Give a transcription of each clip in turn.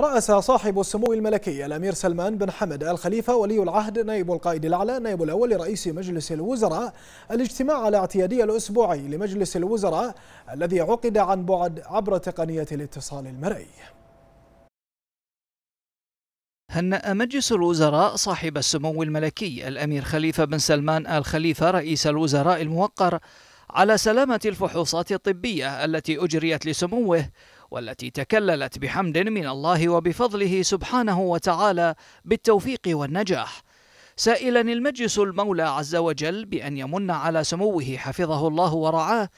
رأس صاحب السمو الملكي الأمير سلمان بن حمد آل خليفة ولي العهد نائب القائد الأعلى نائب الأول لرئيس مجلس الوزراء الاجتماع الاعتيادي الأسبوعي لمجلس الوزراء الذي عقد عن بعد عبر تقنية الاتصال المرئي هنأ مجلس الوزراء صاحب السمو الملكي الأمير خليفة بن سلمان آل خليفة رئيس الوزراء الموقر على سلامة الفحوصات الطبية التي أجريت لسموه والتي تكللت بحمد من الله وبفضله سبحانه وتعالى بالتوفيق والنجاح سائلا المجلس المولى عز وجل بأن يمن على سموه حفظه الله ورعاه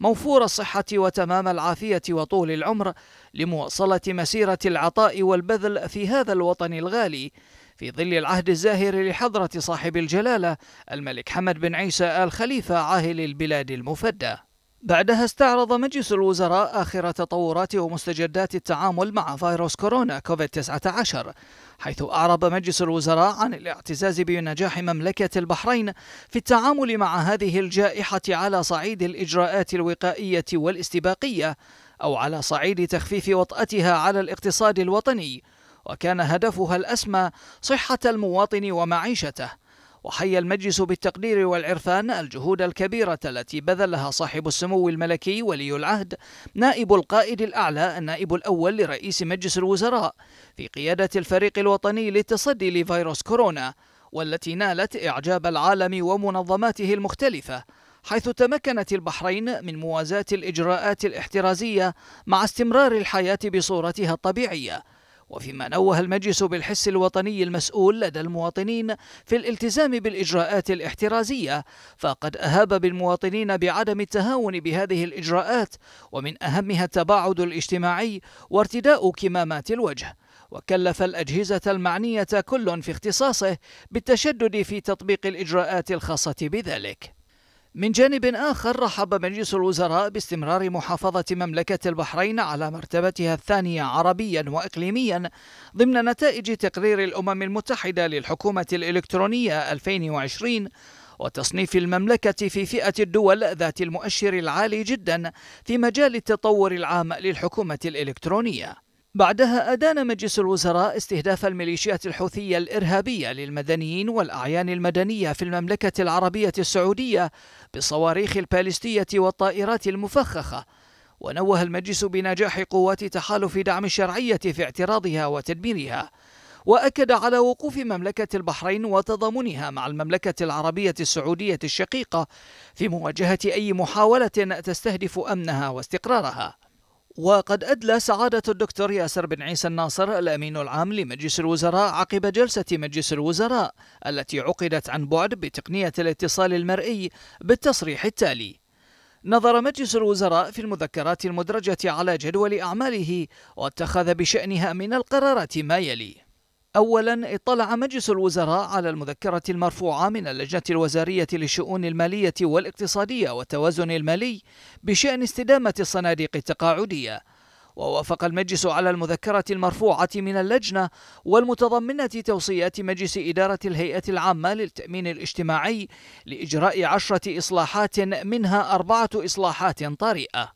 موفور الصحة وتمام العافية وطول العمر لمواصلة مسيرة العطاء والبذل في هذا الوطن الغالي في ظل العهد الزاهر لحضرة صاحب الجلالة الملك حمد بن عيسى آل خليفة عاهل البلاد المفدى بعدها استعرض مجلس الوزراء آخر تطورات ومستجدات التعامل مع فيروس كورونا كوفيد 19 حيث أعرب مجلس الوزراء عن الاعتزاز بنجاح مملكة البحرين في التعامل مع هذه الجائحة على صعيد الإجراءات الوقائية والاستباقية أو على صعيد تخفيف وطأتها على الاقتصاد الوطني وكان هدفها الأسمى صحة المواطن ومعيشته وحي المجلس بالتقدير والعرفان الجهود الكبيرة التي بذلها صاحب السمو الملكي ولي العهد نائب القائد الأعلى النائب الأول لرئيس مجلس الوزراء في قيادة الفريق الوطني للتصدي لفيروس كورونا والتي نالت إعجاب العالم ومنظماته المختلفة حيث تمكنت البحرين من موازاة الإجراءات الاحترازية مع استمرار الحياة بصورتها الطبيعية وفيما نوه المجلس بالحس الوطني المسؤول لدى المواطنين في الالتزام بالإجراءات الاحترازية فقد أهاب بالمواطنين بعدم التهاون بهذه الإجراءات ومن أهمها التباعد الاجتماعي وارتداء كمامات الوجه وكلف الأجهزة المعنية كل في اختصاصه بالتشدد في تطبيق الإجراءات الخاصة بذلك من جانب آخر رحب مجلس الوزراء باستمرار محافظة مملكة البحرين على مرتبتها الثانية عربيا وإقليميا ضمن نتائج تقرير الأمم المتحدة للحكومة الإلكترونية 2020 وتصنيف المملكة في فئة الدول ذات المؤشر العالي جدا في مجال التطور العام للحكومة الإلكترونية بعدها أدان مجلس الوزراء استهداف الميليشيات الحوثية الإرهابية للمدنيين والأعيان المدنية في المملكة العربية السعودية بالصواريخ البالستية والطائرات المفخخة ونوه المجلس بنجاح قوات تحالف دعم الشرعية في اعتراضها وتدميرها وأكد على وقوف مملكة البحرين وتضامنها مع المملكة العربية السعودية الشقيقة في مواجهة أي محاولة تستهدف أمنها واستقرارها وقد أدلى سعادة الدكتور ياسر بن عيسى الناصر الأمين العام لمجلس الوزراء عقب جلسة مجلس الوزراء التي عقدت عن بعد بتقنية الاتصال المرئي بالتصريح التالي: نظر مجلس الوزراء في المذكرات المدرجة على جدول أعماله واتخذ بشأنها من القرارات ما يلي: أولا اطلع مجلس الوزراء على المذكرة المرفوعة من اللجنة الوزارية للشؤون المالية والاقتصادية والتوازن المالي بشأن استدامة الصناديق التقاعدية ووافق المجلس على المذكرة المرفوعة من اللجنة والمتضمنة توصيات مجلس إدارة الهيئة العامة للتأمين الاجتماعي لإجراء عشرة إصلاحات منها أربعة إصلاحات طارئة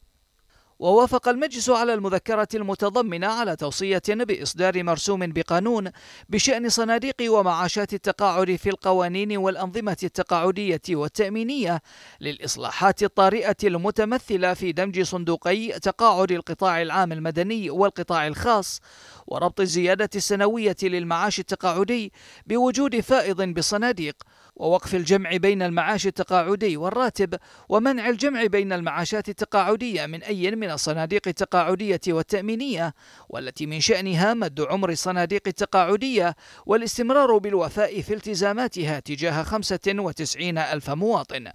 ووافق المجلس على المذكرة المتضمنة على توصية بإصدار مرسوم بقانون بشأن صناديق ومعاشات التقاعد في القوانين والأنظمة التقاعدية والتأمينية للإصلاحات الطارئة المتمثلة في دمج صندوقي تقاعد القطاع العام المدني والقطاع الخاص وربط الزيادة السنوية للمعاش التقاعدي بوجود فائض بالصناديق ووقف الجمع بين المعاش التقاعدي والراتب ومنع الجمع بين المعاشات التقاعدية من أي من الصناديق التقاعدية والتأمينية والتي من شأنها مد عمر الصناديق التقاعدية والاستمرار بالوفاء في التزاماتها تجاه 95 ألف مواطن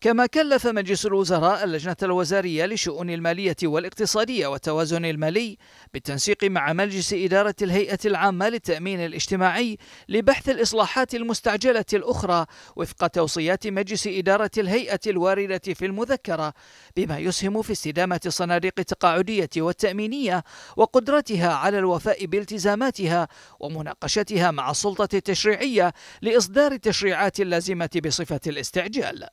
كما كلف مجلس الوزراء اللجنة الوزارية لشؤون المالية والاقتصادية والتوازن المالي بالتنسيق مع مجلس إدارة الهيئة العامة للتأمين الاجتماعي لبحث الإصلاحات المستعجلة الأخرى وفق توصيات مجلس إدارة الهيئة الواردة في المذكرة بما يسهم في استدامة الصناديق التقاعدية والتأمينية وقدرتها على الوفاء بالتزاماتها ومناقشتها مع السلطة التشريعية لإصدار التشريعات اللازمة بصفة الاستعجال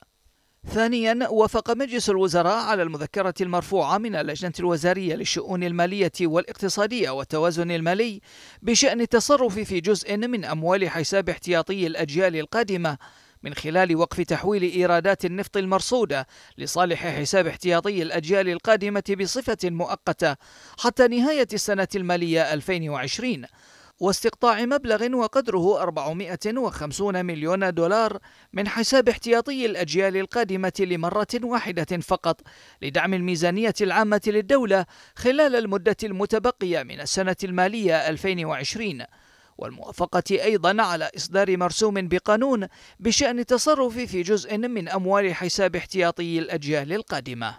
ثانيا وافق مجلس الوزراء على المذكرة المرفوعة من اللجنة الوزارية للشؤون المالية والاقتصادية والتوازن المالي بشأن التصرف في جزء من أموال حساب احتياطي الأجيال القادمة من خلال وقف تحويل إيرادات النفط المرصودة لصالح حساب احتياطي الأجيال القادمة بصفة مؤقتة حتى نهاية السنة المالية 2020 واستقطاع مبلغ وقدره 450 مليون دولار من حساب احتياطي الأجيال القادمة لمرة واحدة فقط لدعم الميزانية العامة للدولة خلال المدة المتبقية من السنة المالية 2020 والموافقة أيضا على إصدار مرسوم بقانون بشأن التصرف في جزء من أموال حساب احتياطي الأجيال القادمة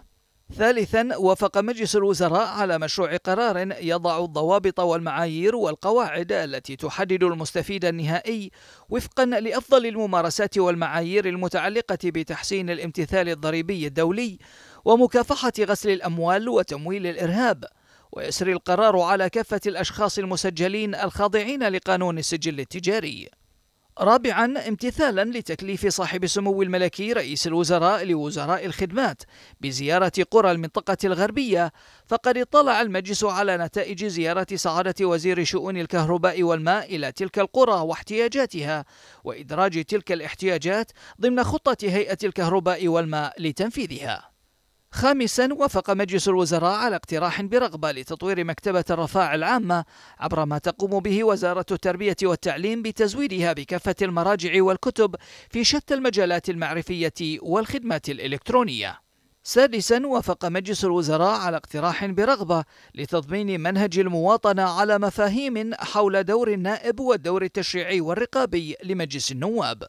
ثالثا وافق مجلس الوزراء على مشروع قرار يضع الضوابط والمعايير والقواعد التي تحدد المستفيد النهائي وفقا لافضل الممارسات والمعايير المتعلقه بتحسين الامتثال الضريبي الدولي ومكافحه غسل الاموال وتمويل الارهاب ويسري القرار على كافه الاشخاص المسجلين الخاضعين لقانون السجل التجاري رابعا امتثالا لتكليف صاحب سمو الملكي رئيس الوزراء لوزراء الخدمات بزيارة قرى المنطقة الغربية فقد اطلع المجلس على نتائج زيارة سعادة وزير شؤون الكهرباء والماء إلى تلك القرى واحتياجاتها وإدراج تلك الاحتياجات ضمن خطة هيئة الكهرباء والماء لتنفيذها خامسا وافق مجلس الوزراء على اقتراح برغبة لتطوير مكتبة الرفاع العامة عبر ما تقوم به وزارة التربية والتعليم بتزويدها بكافة المراجع والكتب في شتى المجالات المعرفية والخدمات الإلكترونية سادسا وافق مجلس الوزراء على اقتراح برغبة لتضمين منهج المواطنة على مفاهيم حول دور النائب والدور التشريعي والرقابي لمجلس النواب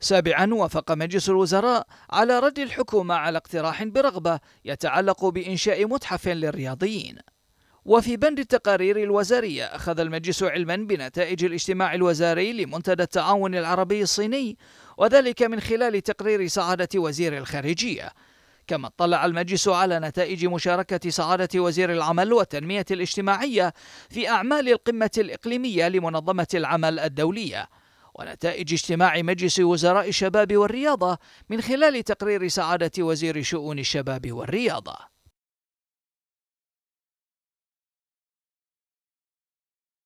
سابعا وافق مجلس الوزراء على رد الحكومة على اقتراح برغبة يتعلق بإنشاء متحف للرياضيين وفي بند التقارير الوزارية أخذ المجلس علما بنتائج الاجتماع الوزاري لمنتدى التعاون العربي الصيني وذلك من خلال تقرير سعادة وزير الخارجية كما اطلع المجلس على نتائج مشاركة سعادة وزير العمل والتنمية الاجتماعية في أعمال القمة الإقليمية لمنظمة العمل الدولية ونتائج اجتماع مجلس وزراء الشباب والرياضة من خلال تقرير سعادة وزير شؤون الشباب والرياضة